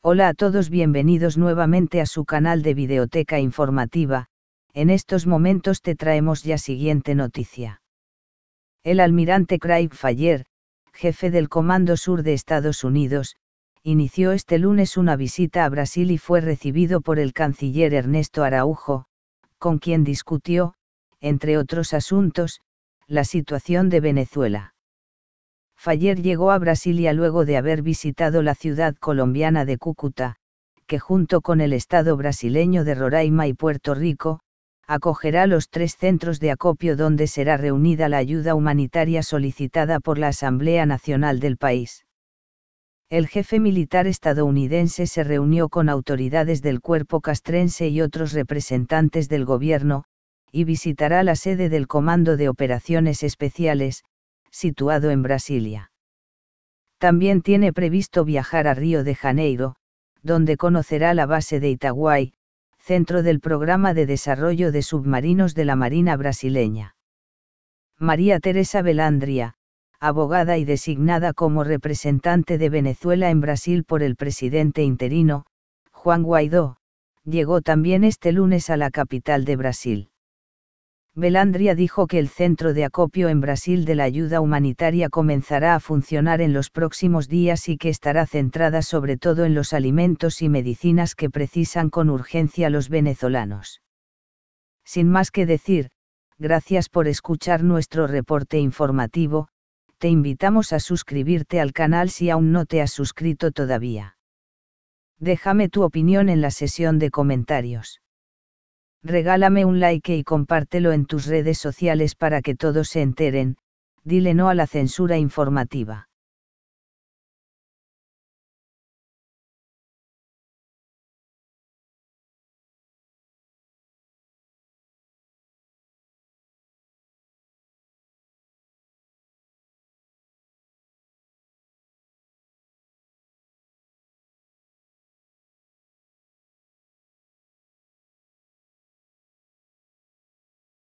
Hola a todos, bienvenidos nuevamente a su canal de Videoteca Informativa, en estos momentos te traemos ya siguiente noticia. El almirante Craig Fayer, jefe del Comando Sur de Estados Unidos, inició este lunes una visita a Brasil y fue recibido por el canciller Ernesto Araujo, con quien discutió, entre otros asuntos, la situación de Venezuela. Faller llegó a Brasilia luego de haber visitado la ciudad colombiana de Cúcuta, que junto con el estado brasileño de Roraima y Puerto Rico, acogerá los tres centros de acopio donde será reunida la ayuda humanitaria solicitada por la Asamblea Nacional del país. El jefe militar estadounidense se reunió con autoridades del cuerpo castrense y otros representantes del gobierno, y visitará la sede del Comando de Operaciones Especiales, situado en Brasilia. También tiene previsto viajar a Río de Janeiro, donde conocerá la base de Itaguay, centro del programa de desarrollo de submarinos de la Marina brasileña. María Teresa Belandria, abogada y designada como representante de Venezuela en Brasil por el presidente interino, Juan Guaidó, llegó también este lunes a la capital de Brasil. Belandria dijo que el centro de acopio en Brasil de la ayuda humanitaria comenzará a funcionar en los próximos días y que estará centrada sobre todo en los alimentos y medicinas que precisan con urgencia los venezolanos. Sin más que decir, gracias por escuchar nuestro reporte informativo, te invitamos a suscribirte al canal si aún no te has suscrito todavía. Déjame tu opinión en la sesión de comentarios regálame un like y compártelo en tus redes sociales para que todos se enteren, dile no a la censura informativa.